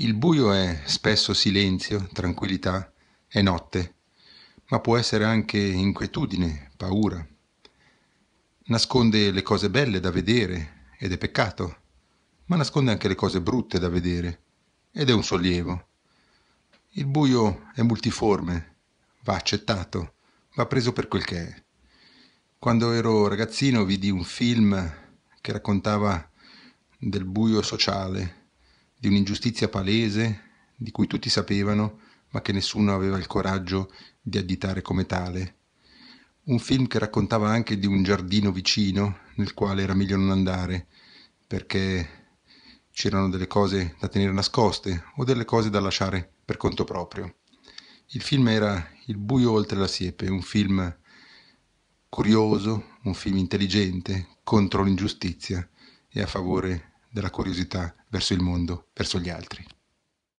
Il buio è spesso silenzio, tranquillità, e notte, ma può essere anche inquietudine, paura. Nasconde le cose belle da vedere, ed è peccato, ma nasconde anche le cose brutte da vedere, ed è un sollievo. Il buio è multiforme, va accettato, va preso per quel che è. Quando ero ragazzino vidi un film che raccontava del buio sociale, di un'ingiustizia palese di cui tutti sapevano, ma che nessuno aveva il coraggio di additare come tale. Un film che raccontava anche di un giardino vicino nel quale era meglio non andare, perché c'erano delle cose da tenere nascoste o delle cose da lasciare per conto proprio. Il film era Il buio oltre la siepe, un film curioso, un film intelligente contro l'ingiustizia e a favore della curiosità verso il mondo, verso gli altri.